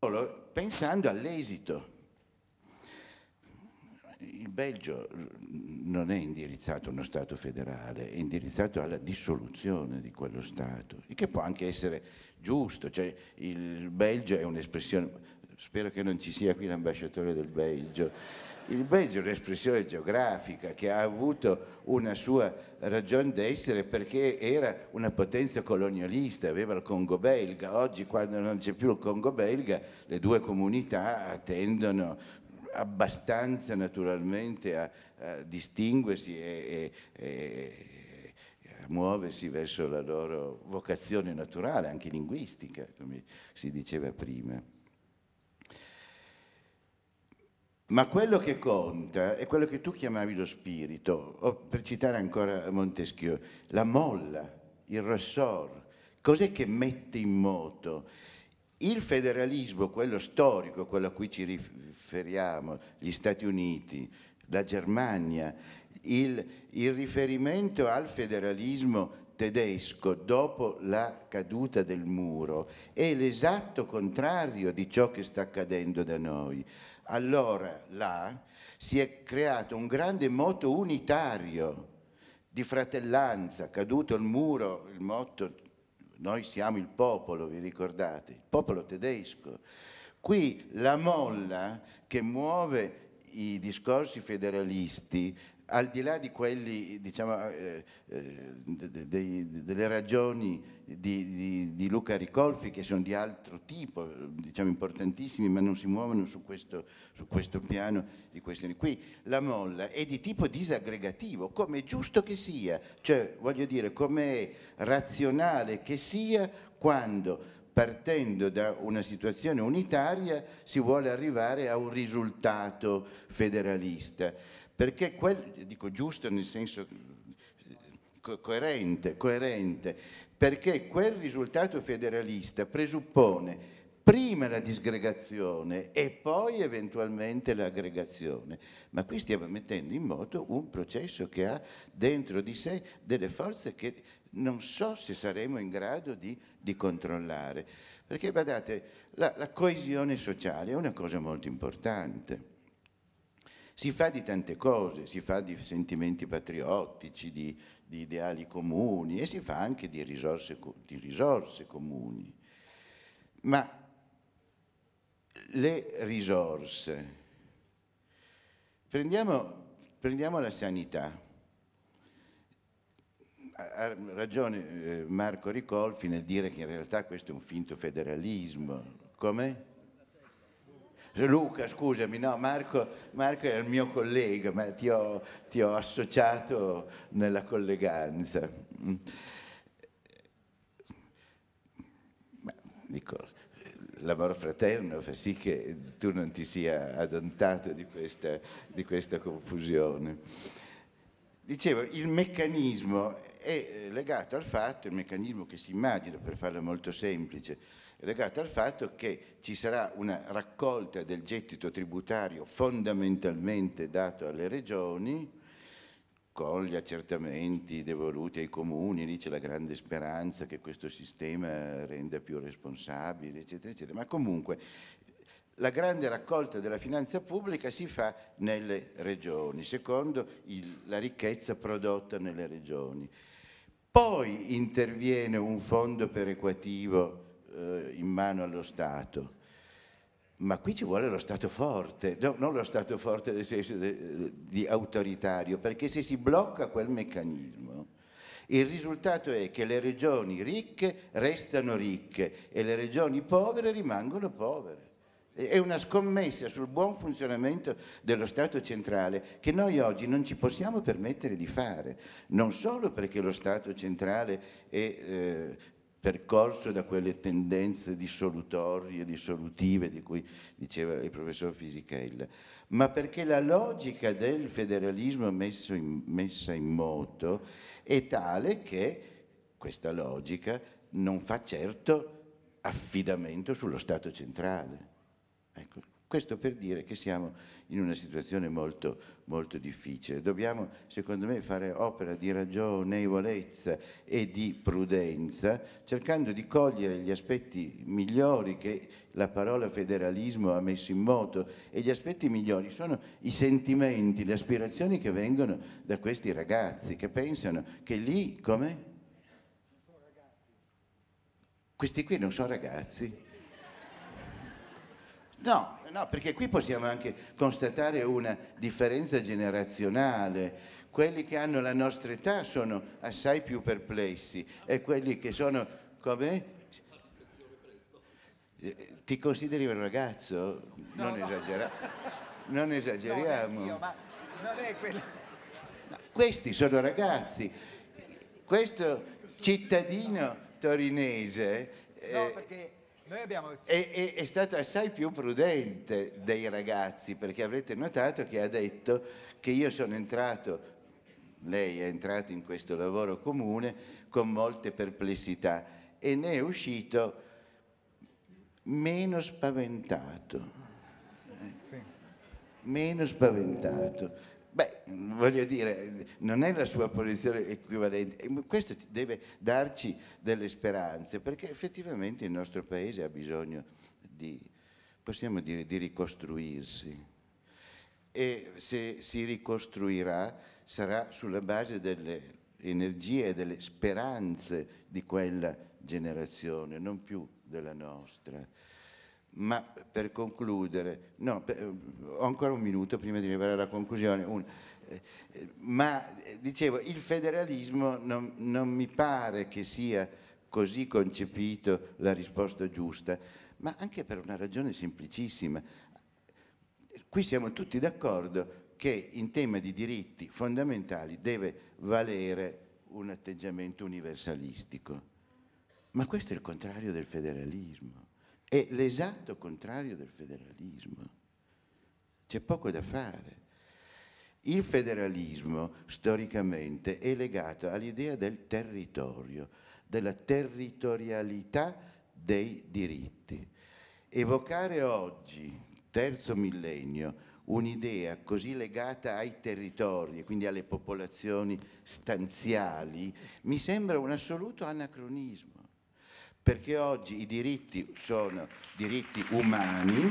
solo pensando all'esito. Il Belgio non è indirizzato a uno Stato federale, è indirizzato alla dissoluzione di quello Stato, il che può anche essere giusto, cioè il Belgio è un'espressione spero che non ci sia qui l'ambasciatore del Belgio. Il Belgio è un'espressione geografica che ha avuto una sua ragione d'essere perché era una potenza colonialista, aveva il Congo belga. Oggi quando non c'è più il Congo belga le due comunità tendono abbastanza naturalmente a, a distinguersi e, e, e muoversi verso la loro vocazione naturale, anche linguistica, come si diceva prima. Ma quello che conta è quello che tu chiamavi lo spirito, o per citare ancora Montesquieu, la molla, il ressort, cos'è che mette in moto? Il federalismo, quello storico, quello a cui ci riferiamo, gli Stati Uniti, la Germania, il, il riferimento al federalismo tedesco dopo la caduta del muro è l'esatto contrario di ciò che sta accadendo da noi allora là si è creato un grande moto unitario di fratellanza, caduto il muro, il motto noi siamo il popolo, vi ricordate? Il popolo tedesco. Qui la molla che muove i discorsi federalisti al di là di quelli, diciamo, eh, eh, de, de, delle ragioni di, di, di, Luca Ricolfi, che sono di altro tipo, diciamo importantissimi, ma non si muovono su questo, su questo piano di questioni. Qui la molla è di tipo disaggregativo, come giusto che sia, cioè voglio dire, come è razionale che sia quando partendo da una situazione unitaria si vuole arrivare a un risultato federalista. Perché quel, dico giusto nel senso eh, co coerente, coerente, perché quel risultato federalista presuppone prima la disgregazione e poi eventualmente l'aggregazione. Ma qui stiamo mettendo in moto un processo che ha dentro di sé delle forze che non so se saremo in grado di, di controllare. Perché guardate, la, la coesione sociale è una cosa molto importante. Si fa di tante cose, si fa di sentimenti patriottici, di, di ideali comuni e si fa anche di risorse, di risorse comuni. Ma le risorse, prendiamo, prendiamo la sanità ha ragione eh, Marco Ricolfi nel dire che in realtà questo è un finto federalismo. Come? Luca, scusami, no, Marco, Marco era il mio collega, ma ti ho, ti ho associato nella colleganza. Mm. Ma, dico, l'amore fraterno fa sì che tu non ti sia adontato di questa, di questa confusione. Dicevo, il meccanismo è eh, legato al fatto, il meccanismo che si immagina, per farlo molto semplice, è legato al fatto che ci sarà una raccolta del gettito tributario fondamentalmente dato alle regioni, con gli accertamenti devoluti ai comuni, lì c'è la grande speranza che questo sistema renda più responsabile, eccetera, eccetera, ma comunque la grande raccolta della finanza pubblica si fa nelle regioni, secondo il, la ricchezza prodotta nelle regioni. Poi interviene un fondo perequativo eh, in mano allo Stato, ma qui ci vuole lo Stato forte, no, non lo Stato forte nel senso di autoritario, perché se si blocca quel meccanismo, il risultato è che le regioni ricche restano ricche e le regioni povere rimangono povere è una scommessa sul buon funzionamento dello Stato centrale che noi oggi non ci possiamo permettere di fare, non solo perché lo Stato centrale è eh, percorso da quelle tendenze dissolutorie, dissolutive di cui diceva il professor Fisichella, ma perché la logica del federalismo in, messa in moto è tale che questa logica non fa certo affidamento sullo Stato centrale. Ecco, questo per dire che siamo in una situazione molto, molto difficile. Dobbiamo, secondo me, fare opera di ragionevolezza e di prudenza, cercando di cogliere gli aspetti migliori che la parola federalismo ha messo in moto e gli aspetti migliori sono i sentimenti, le aspirazioni che vengono da questi ragazzi che pensano che lì, come? Questi qui non sono ragazzi No, no, perché qui possiamo anche constatare una differenza generazionale. Quelli che hanno la nostra età sono assai più perplessi e quelli che sono come... Eh, ti consideri un ragazzo? non, no. Esagera... non esageriamo. Io, no, questi sono ragazzi. Questo cittadino torinese... No, eh, perché abbiamo... è, è, è, stato assai più prudente dei ragazzi perché avrete notato che ha detto che io sono entrato, lei è entrato in questo lavoro comune con molte perplessità e ne è uscito meno spaventato. Sì. Meno spaventato. Beh, voglio dire, non è la sua posizione equivalente, questo deve darci delle speranze, perché effettivamente il nostro Paese ha bisogno di, possiamo dire, di ricostruirsi. E se si ricostruirà sarà sulla base delle energie e delle speranze di quella generazione, non più della nostra. Ma per concludere, no, per, ho ancora un minuto prima di arrivare alla conclusione. Un, eh, ma eh, dicevo, il federalismo non, non mi pare che sia così concepito la risposta giusta, ma anche per una ragione semplicissima. Qui siamo tutti d'accordo che in tema di diritti fondamentali deve valere un atteggiamento universalistico. Ma questo è il contrario del federalismo. È l'esatto contrario del federalismo. C'è poco da fare. Il federalismo storicamente è legato all'idea del territorio, della territorialità dei diritti. Evocare oggi, terzo millennio, un'idea così legata ai territori e quindi alle popolazioni stanziali mi sembra un assoluto anacronismo perché oggi i diritti sono diritti umani,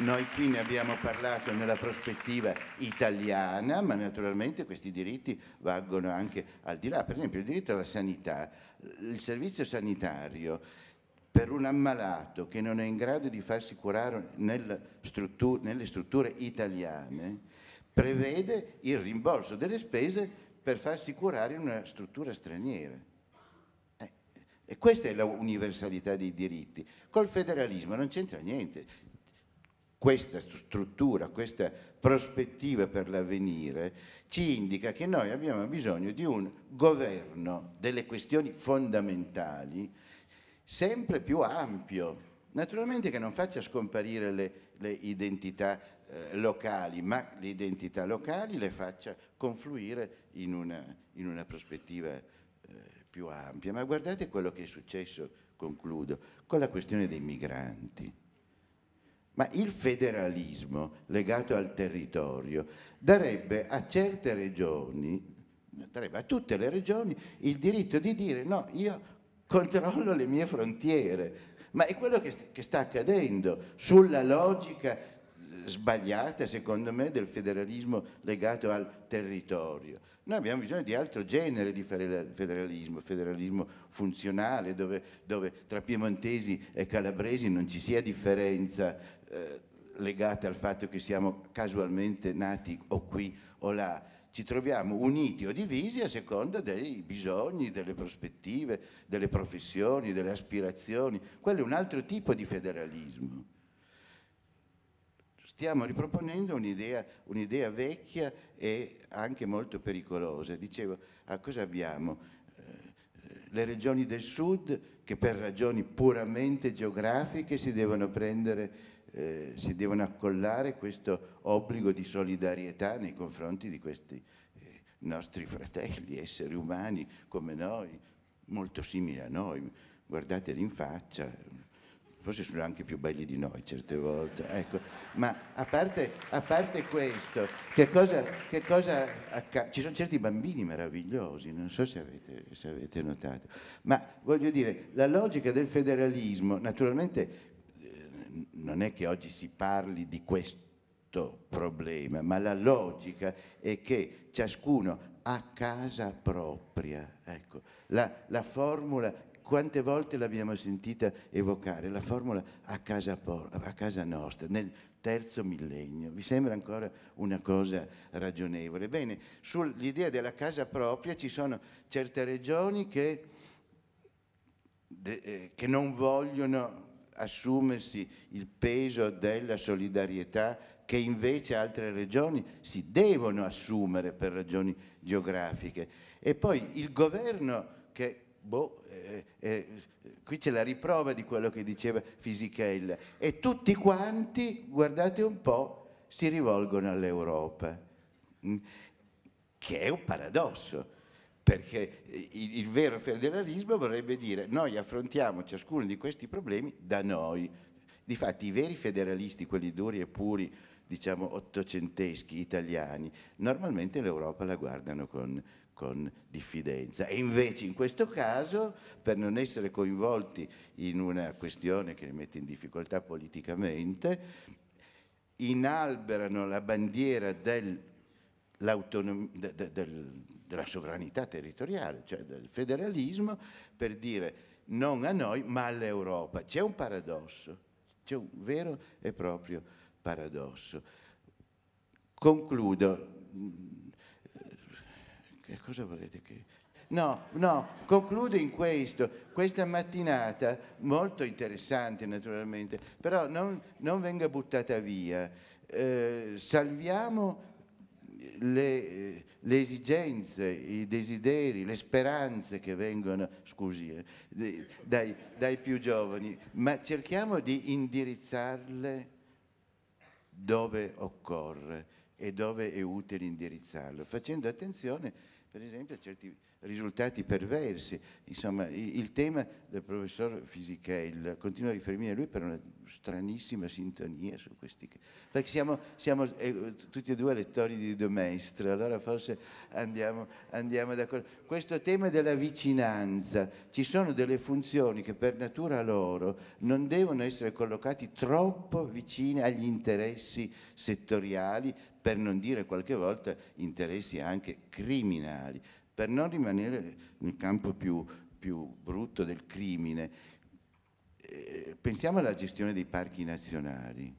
noi qui ne abbiamo parlato nella prospettiva italiana, ma naturalmente questi diritti valgono anche al di là, per esempio il diritto alla sanità, il servizio sanitario per un ammalato che non è in grado di farsi curare nelle strutture, nelle strutture italiane prevede il rimborso delle spese per farsi curare in una struttura straniera questa è l'universalità dei diritti. Col federalismo non c'entra niente. Questa struttura, questa prospettiva per l'avvenire ci indica che noi abbiamo bisogno di un governo delle questioni fondamentali sempre più ampio. Naturalmente che non faccia scomparire le, le identità eh, locali, ma le identità locali le faccia confluire in una, in una prospettiva eh, più ampia, ma guardate quello che è successo, concludo, con la questione dei migranti. Ma il federalismo legato al territorio darebbe a certe regioni, darebbe a tutte le regioni il diritto di dire no, io controllo le mie frontiere, ma è quello che, sta accadendo sulla logica sbagliata, secondo me, del federalismo legato al territorio. Noi abbiamo bisogno di altro genere di federalismo, federalismo funzionale, dove, dove tra piemontesi e calabresi non ci sia differenza eh, legata al fatto che siamo casualmente nati o qui o là ci troviamo uniti o divisi a seconda dei bisogni, delle prospettive, delle professioni, delle aspirazioni. Quello è un altro tipo di federalismo stiamo riproponendo un'idea, un'idea vecchia e anche molto pericolosa. Dicevo, a cosa abbiamo? Eh, le regioni del sud che per ragioni puramente geografiche si devono prendere eh, si devono accollare questo obbligo di solidarietà nei confronti di questi eh, nostri fratelli, esseri umani come noi, molto simili a noi. Guardateli in faccia, forse sono anche più belli di noi certe volte, ecco. ma a parte, a parte questo, che cosa, che cosa ci sono certi bambini meravigliosi, non so se avete, se avete notato, ma voglio dire, la logica del federalismo, naturalmente eh, non è che oggi si parli di questo problema, ma la logica è che ciascuno ha casa propria, ecco, la, la formula quante volte l'abbiamo sentita evocare, la formula a casa, a casa nostra, nel terzo millennio. Vi sembra ancora una cosa ragionevole? Bene, sull'idea della casa propria ci sono certe regioni che, de, eh, che non vogliono assumersi il peso della solidarietà che invece altre regioni si devono assumere per ragioni geografiche. E poi il governo che boh, eh, eh, qui c'è la riprova di quello che diceva Fisichel. E tutti quanti, guardate un po', si rivolgono all'Europa, mm, che è un paradosso perché il, il, vero federalismo vorrebbe dire noi affrontiamo ciascuno di questi problemi da noi. Difatti i veri federalisti, quelli duri e puri, diciamo, ottocenteschi italiani, normalmente l'Europa la guardano con, con diffidenza. E invece in questo caso, per non essere coinvolti in una questione che li mette in difficoltà politicamente, inalberano la bandiera del, de, de, del, della sovranità territoriale, cioè del federalismo, per dire non a noi ma all'Europa. C'è un paradosso, c'è un vero e proprio paradosso paradosso. Concludo. Che cosa volete che... No, no, concludo in questo. Questa mattinata, molto interessante naturalmente, però non, non venga buttata via. Eh, salviamo le, le, esigenze, i desideri, le speranze che vengono, scusi, eh, dai, dai più giovani, ma cerchiamo di indirizzarle dove occorre e dove è utile indirizzarlo, facendo attenzione per esempio a certi risultati perversi. Insomma, il tema del professor Fisichel continua a riferirmi a lui per una stranissima sintonia su questi. Perché siamo, siamo eh, tutti e due lettori di De allora forse andiamo, andiamo d'accordo. Questo tema della vicinanza, ci sono delle funzioni che per natura loro non devono essere collocate troppo vicine agli interessi settoriali, per non dire qualche volta interessi anche criminali per non rimanere nel campo più, più brutto del crimine. Eh, pensiamo alla gestione dei parchi nazionali.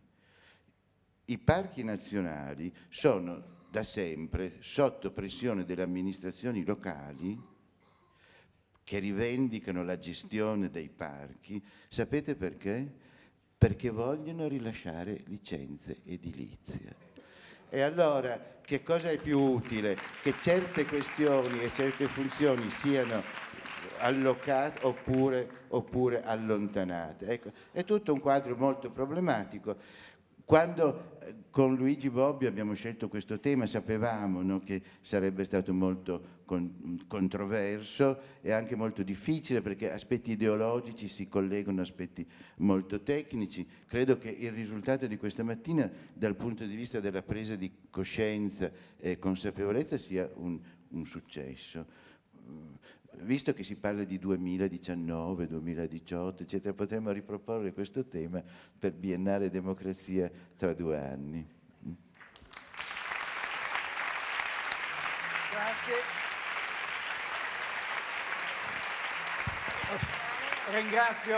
I parchi nazionali sono da sempre sotto pressione delle amministrazioni locali che rivendicano la gestione dei parchi. Sapete perché? Perché vogliono rilasciare licenze edilizie e allora che cosa è più utile? Che certe questioni e certe funzioni siano allocate oppure, oppure allontanate. Ecco, è tutto un quadro molto problematico. Quando eh, con Luigi Bobbio abbiamo scelto questo tema, sapevamo no, che sarebbe stato molto con, controverso e anche molto difficile perché aspetti ideologici si collegano a aspetti molto tecnici. Credo che il risultato di questa mattina dal punto di vista della presa di coscienza e consapevolezza sia un, un successo visto che si parla di 2019, 2018, eccetera, potremmo riproporre questo tema per Biennale Democrazia tra due anni. Grazie. Ringrazio,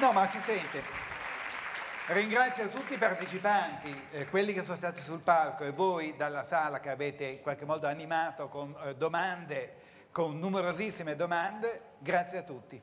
no ma si sente, ringrazio tutti i partecipanti, eh, quelli che sono stati sul palco e voi dalla sala che avete in qualche modo animato con eh, domande con numerosissime domande. Grazie a tutti.